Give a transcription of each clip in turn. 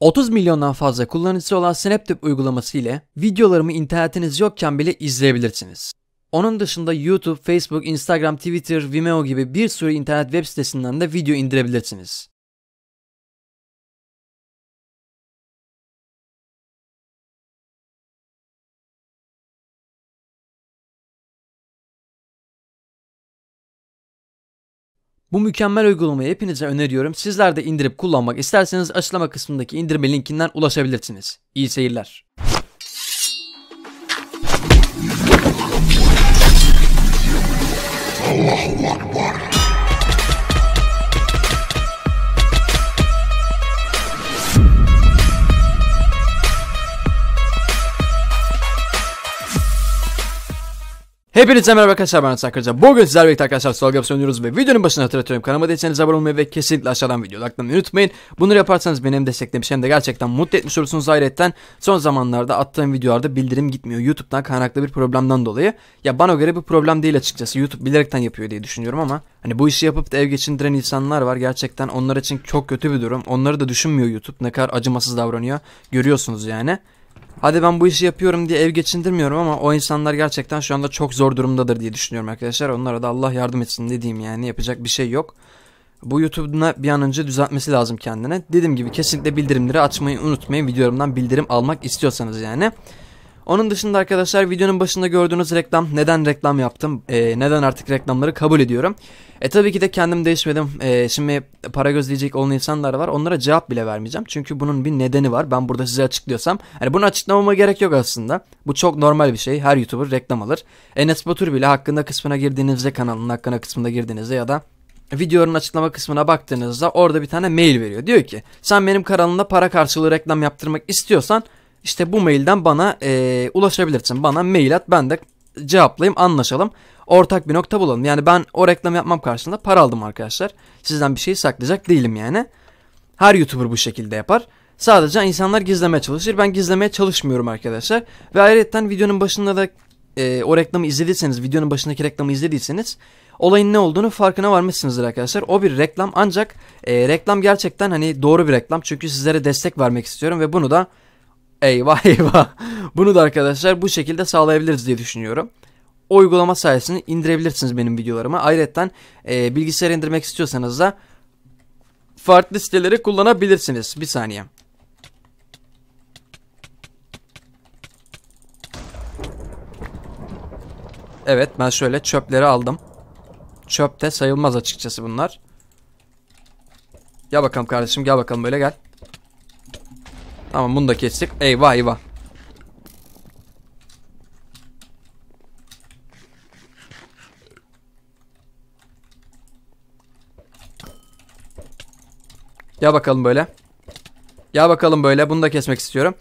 30 milyondan fazla kullanıcısı olan SnapTube uygulaması ile videolarımı internetiniz yokken bile izleyebilirsiniz. Onun dışında YouTube, Facebook, Instagram, Twitter, Vimeo gibi bir sürü internet web sitesinden de video indirebilirsiniz. Bu mükemmel uygulamayı hepinize öneriyorum. Sizler de indirip kullanmak isterseniz açıklama kısmındaki indirme linkinden ulaşabilirsiniz. İyi seyirler. Allahu Akbar. Hepinize merhaba arkadaşlar ben Sakarca. Bugün sizlerle birlikte arkadaşlar Solgap oynuyoruz ve videonun başına hatırlatıyorum. Kanalıma değilseniz abone olmayı ve kesinlikle aşağıdan video like'lamayı unutmayın. Bunları yaparsanız benim hem desteklemiş hem de gerçekten mutlu etmiş olursunuz. Ayrıca son zamanlarda attığım videolarda bildirim gitmiyor. YouTube'dan kaynaklı bir problemden dolayı. Ya bana göre bir problem değil açıkçası. YouTube bilerekten yapıyor diye düşünüyorum ama hani bu işi yapıp da ev geçindiren insanlar var. Gerçekten onlar için çok kötü bir durum. Onları da düşünmüyor YouTube. Ne kadar acımasız davranıyor. Görüyorsunuz yani. Hadi ben bu işi yapıyorum diye ev geçindirmiyorum ama o insanlar gerçekten şu anda çok zor durumdadır diye düşünüyorum arkadaşlar. Onlara da Allah yardım etsin dediğim yani yapacak bir şey yok. Bu YouTube'una bir an önce düzeltmesi lazım kendine. Dediğim gibi kesinlikle bildirimleri açmayı unutmayın. Videolarımdan bildirim almak istiyorsanız yani. Onun dışında arkadaşlar videonun başında gördüğünüz reklam neden reklam yaptım e, neden artık reklamları kabul ediyorum. E tabii ki de kendim değişmedim. E, şimdi para gözleyecek olan insanlar var onlara cevap bile vermeyeceğim. Çünkü bunun bir nedeni var ben burada size açıklıyorsam. Hani bunu açıklamama gerek yok aslında. Bu çok normal bir şey her YouTuber reklam alır. Enes Batur bile hakkında kısmına girdiğinizde kanalın hakkında kısmında girdiğinizde ya da videonun açıklama kısmına baktığınızda orada bir tane mail veriyor. Diyor ki sen benim kanalımda para karşılığı reklam yaptırmak istiyorsan işte bu mailden bana e, ulaşabilirsin. Bana mail at ben de cevaplayayım anlaşalım. Ortak bir nokta bulalım. Yani ben o reklam yapmam karşılığında para aldım arkadaşlar. Sizden bir şey saklayacak değilim yani. Her YouTuber bu şekilde yapar. Sadece insanlar gizlemeye çalışır. Ben gizlemeye çalışmıyorum arkadaşlar. Ve ayrıca videonun başında da e, o reklamı izlediyseniz, videonun başındaki reklamı izlediyseniz olayın ne olduğunu farkına varmışsınızdır arkadaşlar. O bir reklam ancak e, reklam gerçekten hani doğru bir reklam. Çünkü sizlere destek vermek istiyorum ve bunu da Eyvah eyvah. Bunu da arkadaşlar bu şekilde sağlayabiliriz diye düşünüyorum. O uygulama sayesinde indirebilirsiniz benim videolarımı. Ayrıca e, bilgisayara indirmek istiyorsanız da farklı siteleri kullanabilirsiniz. Bir saniye. Evet ben şöyle çöpleri aldım. çöpte sayılmaz açıkçası bunlar. Gel bakalım kardeşim gel bakalım böyle gel. Tamam bunu da kestik. Eyvah eyvah. Ya bakalım böyle. ya bakalım böyle. Bunu da kesmek istiyorum.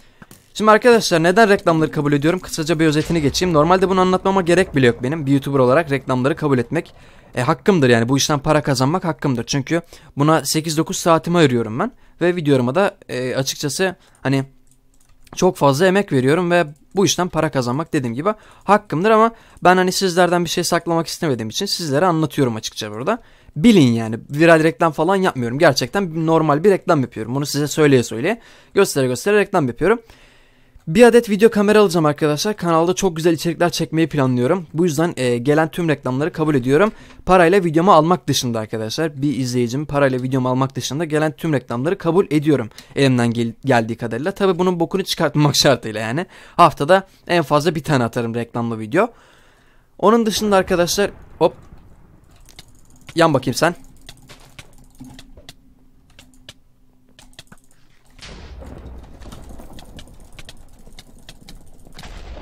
Şimdi arkadaşlar neden reklamları kabul ediyorum? Kısaca bir özetini geçeyim. Normalde bunu anlatmama gerek bile yok benim. Bir YouTuber olarak reklamları kabul etmek e, hakkımdır yani. Bu işten para kazanmak hakkımdır. Çünkü buna 8-9 saatimi ayırıyorum ben. Ve videolarıma da e, açıkçası hani çok fazla emek veriyorum ve bu işten para kazanmak dediğim gibi hakkımdır ama ben hani sizlerden bir şey saklamak istemediğim için sizlere anlatıyorum açıkça burada. Bilin yani viral reklam falan yapmıyorum. Gerçekten normal bir reklam yapıyorum. Bunu size söyleye söyleye göstere göstere reklam yapıyorum. Bir adet video kamera alacağım arkadaşlar. Kanalda çok güzel içerikler çekmeyi planlıyorum. Bu yüzden e, gelen tüm reklamları kabul ediyorum. Parayla videomu almak dışında arkadaşlar. Bir izleyicim parayla videomu almak dışında gelen tüm reklamları kabul ediyorum. Elimden gel geldiği kadarıyla. Tabi bunun bokunu çıkartmamak şartıyla yani. Haftada en fazla bir tane atarım reklamlı video. Onun dışında arkadaşlar hop yan bakayım sen.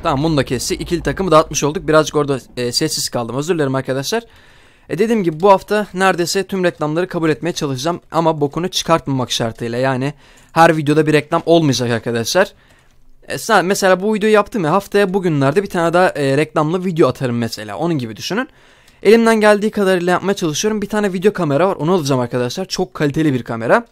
Tamam bunu da kestik. İkili takımı dağıtmış olduk. Birazcık orada e, sessiz kaldım. Özür dilerim arkadaşlar. E dediğim gibi bu hafta neredeyse tüm reklamları kabul etmeye çalışacağım. Ama bokunu çıkartmamak şartıyla. Yani her videoda bir reklam olmayacak arkadaşlar. E, sen, mesela bu videoyu yaptım ya haftaya bugünlerde bir tane daha e, reklamlı video atarım mesela. Onun gibi düşünün. Elimden geldiği kadarıyla yapmaya çalışıyorum. Bir tane video kamera var. Onu alacağım arkadaşlar. Çok kaliteli bir kamera.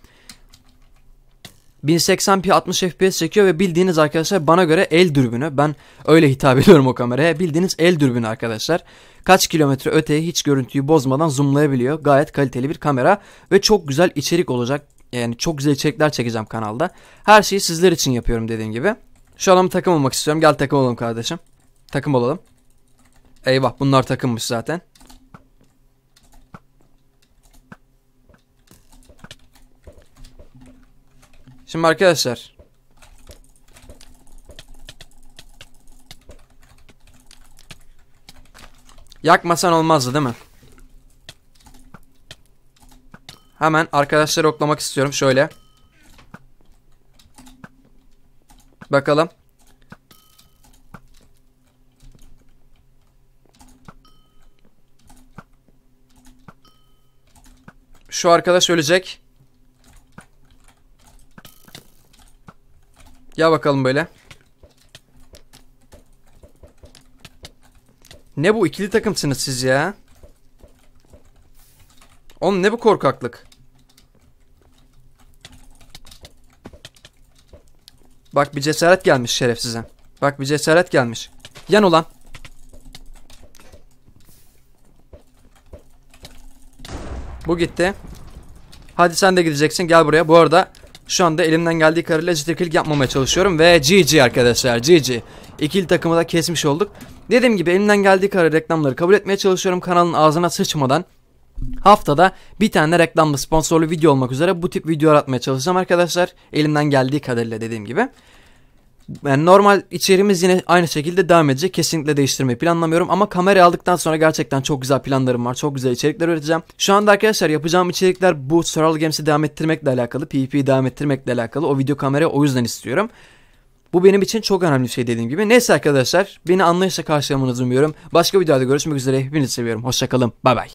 1080p 60 fps çekiyor ve bildiğiniz arkadaşlar bana göre el dürbünü. Ben öyle hitap ediyorum o kameraya. Bildiğiniz el dürbünü arkadaşlar. Kaç kilometre öteye hiç görüntüyü bozmadan zoomlayabiliyor. Gayet kaliteli bir kamera ve çok güzel içerik olacak. Yani çok güzel içerikler çekeceğim kanalda. Her şeyi sizler için yapıyorum dediğim gibi. Şu an takım olmak istiyorum. Gel takım olalım kardeşim. Takım olalım. Eyvah bunlar takımmış zaten. Şimdi arkadaşlar. Yakmasan olmazdı değil mi? Hemen arkadaşları oklamak istiyorum şöyle. Bakalım. Şu arkadaş ölecek. Gel bakalım böyle. Ne bu ikili takımsınız siz ya? Oğlum ne bu korkaklık? Bak bir cesaret gelmiş şerefsize. Bak bir cesaret gelmiş. Yan ulan. Bu gitti. Hadi sen de gideceksin. Gel buraya. Bu arada şu anda elimden geldiği kadarıyla jitter click yapmamaya çalışıyorum ve GG arkadaşlar GG. İkili takımı da kesmiş olduk. Dediğim gibi elimden geldiği kadar reklamları kabul etmeye çalışıyorum kanalın ağzına sıçmadan. Haftada bir tane reklamlı sponsorlu video olmak üzere bu tip videolar atmaya çalışacağım arkadaşlar. Elimden geldiği kadarıyla dediğim gibi. Yani normal içeriğimiz yine aynı şekilde devam edecek. Kesinlikle değiştirmeyi planlamıyorum. Ama kamera aldıktan sonra gerçekten çok güzel planlarım var. Çok güzel içerikler üreteceğim. Şu anda arkadaşlar yapacağım içerikler bu Survival Games'i devam ettirmekle alakalı. PvP'yi devam ettirmekle alakalı. O video kamerayı o yüzden istiyorum. Bu benim için çok önemli bir şey dediğim gibi. Neyse arkadaşlar beni anlayışla karşılamanızı umuyorum. Başka videoda görüşmek üzere. Hepinizi seviyorum. Hoşçakalın. Bay bay.